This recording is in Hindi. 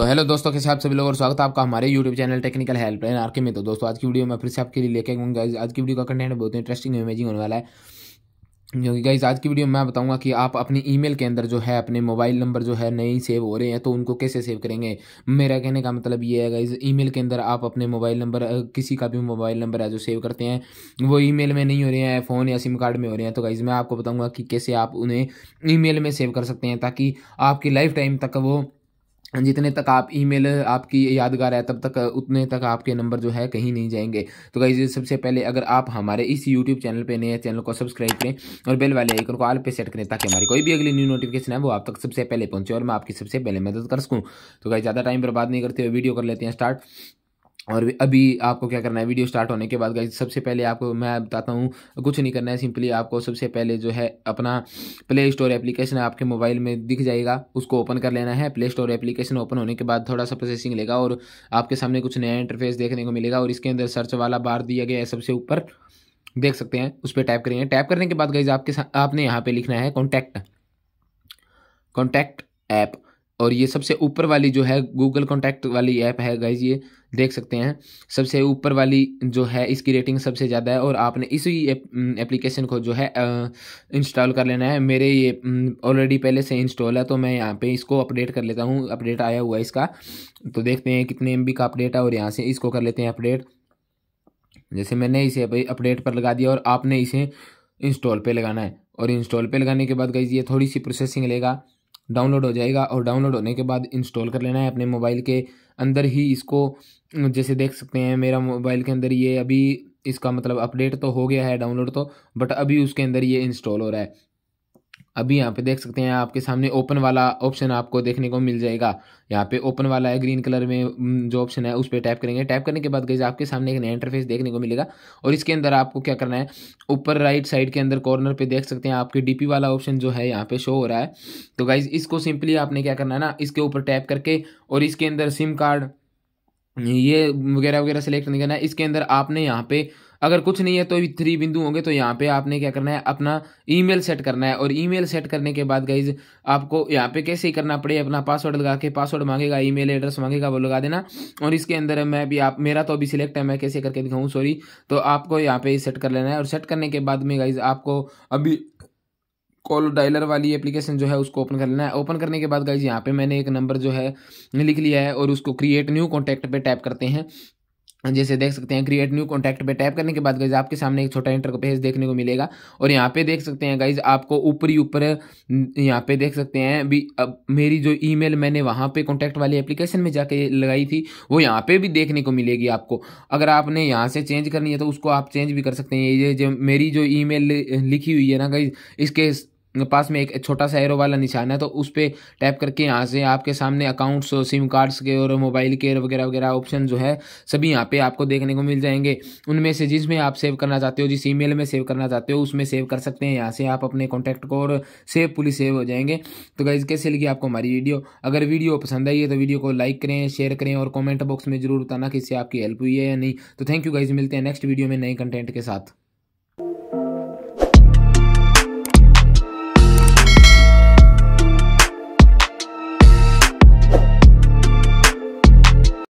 तो हेलो दोस्तों के साथ सभी लोगों का स्वागत है आपका हमारे यूट्यूब चैनल टेक्निकल हेल्पलाइन के में तो दोस्तों आज की वीडियो में फिर से आपके लिए लेके आऊंगा आज की वीडियो का कंटेंट बहुत इंटरेस्टिंग इमेजिंग होने वाला है क्योंकि गाइज आज की वीडियो में मैं बताऊंगा कि आप अपनी ईमेल के अंदर जो है अपने मोबाइल नंबर जो है नहीं सेव हो रहे हैं तो उनको कैसे सेव करेंगे मेरा कहने का मतलब ये है गाइज ईमेल के अंदर आप अपने मोबाइल नंबर किसी का भी मोबाइल नंबर है जो सेव करते हैं वो ईमेल में नहीं हो रहे हैं फ़ोन या सिम कार्ड में हो रहे हैं तो गाइज़ मैं आपको बताऊँगा कि कैसे आप उन्हें ई में सेव कर सकते हैं ताकि आपकी लाइफ टाइम तक वो जितने तक आप ईमेल आपकी यादगार है तब तक उतने तक आपके नंबर जो है कहीं नहीं जाएंगे तो गाइज सबसे पहले अगर आप हमारे इस यूट्यूब चैनल पे नए चैनल को सब्सक्राइब करें और बेल वाले आइकन को आल पे सेट करें ताकि हमारी कोई भी अगली न्यू नोटिफिकेशन है वो आप तक सबसे पहले पहुंचे और मैं आपकी सबसे पहले मदद कर सकूँ तो गाइज ज़्यादा टाइम बर्बाद नहीं करते हुए वीडियो कर लेते हैं स्टार्ट और अभी आपको क्या करना है वीडियो स्टार्ट होने के बाद गाइज सबसे पहले आपको मैं बताता हूँ कुछ नहीं करना है सिंपली आपको सबसे पहले जो है अपना प्ले स्टोर एप्लीकेशन आपके मोबाइल में दिख जाएगा उसको ओपन कर लेना है प्ले स्टोर एप्लीकेशन ओपन होने के बाद थोड़ा सा प्रोसेसिंग लेगा और आपके सामने कुछ नया इंटरफेस देखने को मिलेगा और इसके अंदर सर्च वाला बार दिया गया है सबसे ऊपर देख सकते हैं उस पर टाइप करेंगे टाइप करने के बाद गाइज आपके आपने यहाँ पर लिखना है कॉन्टैक्ट कॉन्टैक्ट ऐप और ये सबसे ऊपर वाली जो है गूगल कॉन्टैक्ट वाली ऐप है गाइज ये देख सकते हैं सबसे ऊपर वाली जो है इसकी रेटिंग सबसे ज़्यादा है और आपने इसी एप्लीकेशन को जो है इंस्टॉल कर लेना है मेरे ये ऑलरेडी पहले से इंस्टॉल है तो मैं यहाँ पे इसको अपडेट कर लेता हूँ अपडेट आया हुआ है इसका तो देखते हैं कितने एम का अपडेट है और यहाँ से इसको कर लेते हैं अपडेट जैसे मैंने इसे अपडेट पर लगा दिया और आपने इसे इंस्टॉल पर लगाना है और इंस्टॉल पर लगाने के बाद गई ये थोड़ी सी प्रोसेसिंग लेगा डाउनलोड हो जाएगा और डाउनलोड होने के बाद इंस्टॉल कर लेना है अपने मोबाइल के अंदर ही इसको जैसे देख सकते हैं मेरा मोबाइल के अंदर ये अभी इसका मतलब अपडेट तो हो गया है डाउनलोड तो बट अभी उसके अंदर ये इंस्टॉल हो रहा है अभी यहाँ पे देख सकते हैं आपके सामने ओपन वाला ऑप्शन आपको देखने को मिल जाएगा यहाँ पे ओपन वाला है ग्रीन कलर में जो ऑप्शन है उस पर टैप करेंगे टैप करने के बाद गई आपके सामने एक नया इंटरफेस देखने को मिलेगा और इसके अंदर आपको क्या करना है ऊपर राइट साइड के अंदर कॉर्नर पे देख सकते हैं आपके डी वाला ऑप्शन जो है यहाँ पे शो हो रहा है तो गाइज इसको सिंपली आपने क्या करना है ना इसके ऊपर टैप करके और इसके अंदर सिम कार्ड ये वगैरह वगैरह सेलेक्ट नहीं करना है इसके अंदर आपने यहाँ पे अगर कुछ नहीं है तो थ्री बिंदु होंगे तो यहाँ पे आपने क्या करना है अपना ईमेल सेट करना है और ईमेल सेट करने के बाद गाइज आपको यहाँ पे कैसे ही करना पड़े अपना पासवर्ड लगा के पासवर्ड मांगेगा ईमेल एड्रेस मांगेगा वो लगा देना और इसके अंदर मैं भी आप मेरा तो अभी सिलेक्ट है मैं कैसे करके दिखाऊँ सॉरी तो आपको यहाँ पे सेट कर लेना है और सेट करने के बाद में गाइज आपको अभी कॉल डायलर वाली एप्लीकेशन जो है उसको ओपन कर लेना है ओपन करने के बाद गाइज यहाँ पे मैंने एक नंबर जो है लिख लिया है और उसको क्रिएट न्यू कॉन्टैक्ट पे टैप करते हैं जैसे देख सकते हैं क्रिएट न्यू कॉन्टैक्ट पे टैप करने के बाद गाइज आपके सामने एक छोटा इंटर पेज देखने को मिलेगा और यहाँ पे देख सकते हैं गाइज आपको ऊपरी ऊपर यहाँ पे देख सकते हैं भी अब मेरी जो ईमेल मैंने वहाँ पे कॉन्टैक्ट वाली एप्लीकेशन में जाके लगाई थी वो यहाँ पे भी देखने को मिलेगी आपको अगर आपने यहाँ से चेंज करनी है तो उसको आप चेंज भी कर सकते हैं ये जो मेरी जो ई लिखी हुई है ना गाइज इसके पास में एक छोटा सा एरो वाला निशान है तो उस पर टैप करके यहाँ से आपके सामने अकाउंट्स सिम कार्ड्स के और मोबाइल के वगैरह वगैरह ऑप्शन जो है सभी यहाँ पे आपको देखने को मिल जाएंगे उनमें से जिसमें आप सेव करना चाहते हो जिस ईमेल में सेव करना चाहते हो उसमें सेव कर सकते हैं यहाँ से आप अपने कॉन्टैक्ट को और सेव पुलिस सेव हो जाएंगे तो गाइज कैसे लगी आपको हमारी वीडियो अगर वीडियो पसंद आई है तो वीडियो को लाइक करें शेयर करें और कॉमेंट बॉक्स में जरूर बताना कि इससे आपकी हेल्प हुई है या नहीं तो थैंक यू गाइज मिलते हैं नेक्स्ट वीडियो में नए कंटेंट के साथ